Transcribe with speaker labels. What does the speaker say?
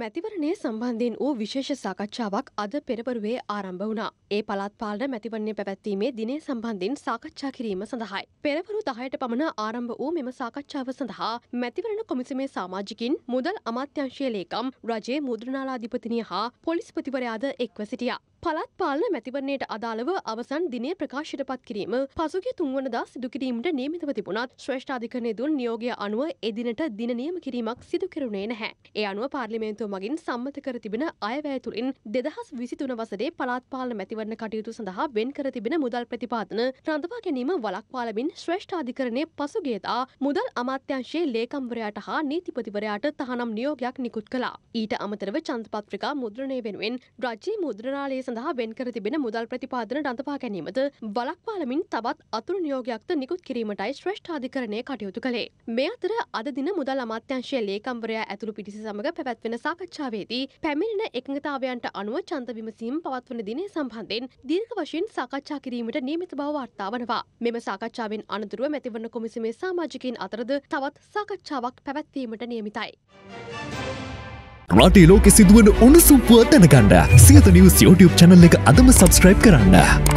Speaker 1: මැතිවරණය සම්බන්ධයෙන් වූ විශේෂ සාකච්ඡාවක් අද පෙරවරුවේ ආරම්භ වුණා. ඒ පළාත් පාලන මැතිවරණය පැවැත්වීමේ දිනය සම්බන්ධයෙන් සාකච්ඡා කිරීම සඳහායි. පෙරවරු 10ට පමණ ආරම්භ වූ මෙම සාකච්ඡාව සඳහා මැතිවරණ කොමිසමේ සමාජිකින් මුදල් අමාත්‍යංශයේ ලේකම් රජයේ මුද්‍රණාලාධිපතිනිය හා පොලිස්පතිවරයාද එක්ව සිටියා. පළත් පාලන මැතිවරණයට අදාළව අවසන් දිනය ප්‍රකාශයට පත් කිරීම පසුගේ තුන්වනදා සිදුකිරීමට නියමිතව තිබුණත් ශ්‍රේෂ්ඨාධිකරණය දුන් නියෝගය අනුව එදිනට දින නියම කිරීමක් සිදු කෙරුණේ නැහැ. ඒ අනුව පාර්ලිමේ දෙපාර්තමේන්තුව මගින් සම්මත කර තිබෙන අයවැය තුළින් දෙදහස් විසිතුන වසරේ පළාත් පාලන මැතිවරණ කටයුතු සඳහා වෙන් කර තිබෙන මුදල් ප්‍රතිපාදන රඳවා ගැනීම වලක්වාලමින් ශ්‍රේෂ්ඨාධිකරණය පසුගේදා මුදල් අමාත්‍යංශයේ ලේකම්වරයාට හා නීතිපතිවරයාට තහනම් නියෝගයක් නිකුත් කළා. ඊට අමතරව චන්දපත්‍රිකා මුද්‍රණය වෙනුවෙන් රජයේ මුද්‍රණාලය සඳහා වෙන් කර තිබෙන මුදල් ප්‍රතිපාදන රඳවා ගැනීමද වලක්වාලමින් තවත් අතුරු නියෝගයක්ද නිකුත් කිරීමටයි ශ්‍රේෂ්ඨාධිකරණය කටයුතු කළේ. මේ අතර අද දින මුදල් අමාත්‍යංශයේ ලේකම්වරයා ඇතුළු පිටිස සමග පැවැත්වෙන සාකච්ඡාවේදී පැමිණෙන එකඟතාවයන්ට අනුව චන්ද විමසීම පවත්වන දිනය සම්බන්ධයෙන් දීර්ඝ වශයෙන් සාකච්ඡා කිරීමට නියමිත බව වාර්තා වනවා. මෙම සාකච්ඡාවෙන් අනතුරුව මැතිවරණ කොමිසමේ සමාජිකයින් අතරද තවත් සාකච්ඡාවක් පැවැත්වීමට නියමිතයි.
Speaker 2: රටේ ලෝකෙ සිදුවන උණුසුම්පුව දැනගන්න සියත නිවස් YouTube channel එක අදම subscribe කරන්න.